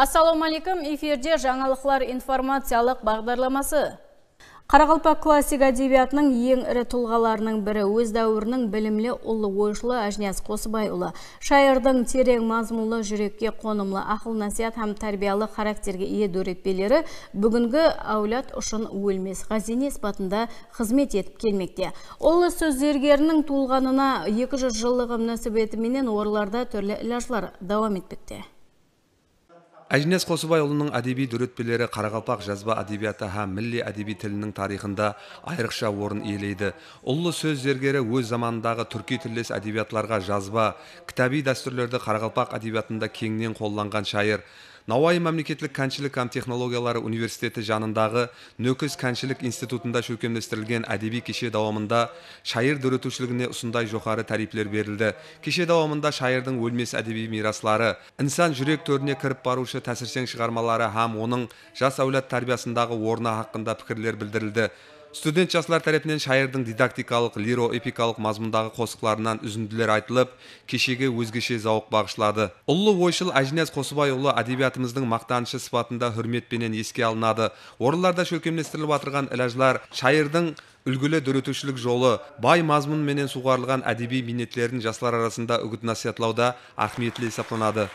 Ассаламу алейкум, эфирде жаңалықлар информациялық бағдарламасы. Қарақалпақ классик әдебиетінің ең ірі тұлғаларының бірі өз дәуірінің білімлі ұлы ойшылы Әжнияз Қосыбайұлы. Шайырдың терең мазмұлы жүрекке қонымлы ақыл насият һәм тәрбиялы характерге ие дөретпелері бүгінгі әулет ұшын өлмес ғазине сипатында қызмет етіп келмекте. Ұлы сөз зергерінің туылғанына 200 жылдығы мұнасабатыменен орларда түрлі ілажлар дауам етпекте әжінес қосыбайұлының әдеби дүретпелері қарақалпақ жазба әдебиеті һәм милли әдеби тілінің тарихында айрықша орын иелейді ұлы сөз зергері өз заманындағы түркі тілдес әдебиетларға жазба кітаби дәстүрлерді қарақалпақ әдебиетінде кеңінен қолданған шайыр науаи мемлекеттік кәншілік һәм технологиялары университеті жанындағы нөкіс кәншілік институтында шөкемдестірілген әдеби кеше дауамында шайыр дүретушілігіне ұсындай жоғары тәрифлер берілді кеше дауамында шайырдың өлмес әдеби мираслары инсан жүрек төріне кіріп барушы тәсірсең шығармалары һәм оның жас әулет тәрбиясындағы орны хақында пікірлер білдірілді студент жастар тарапынан шайырдың дидактикалық лиро эпикалық мазмұндағы қосықларынан үзінділер айтылып кешегі өзгеше зауық бағышлады ұлы ойшыл әжінәз қосыбайұлы әдебиятымыздың мақтанышы сыпатында құрметпенен еске алынады орындарда шөлкемлестіріліп жатырған іләжлар шайырдың үлгілі дүретушілік жолы бай мазмұнменен суғарылған әдеби бейнетлерін жастар арасында үгіт насихатлауда ахметлі есапланады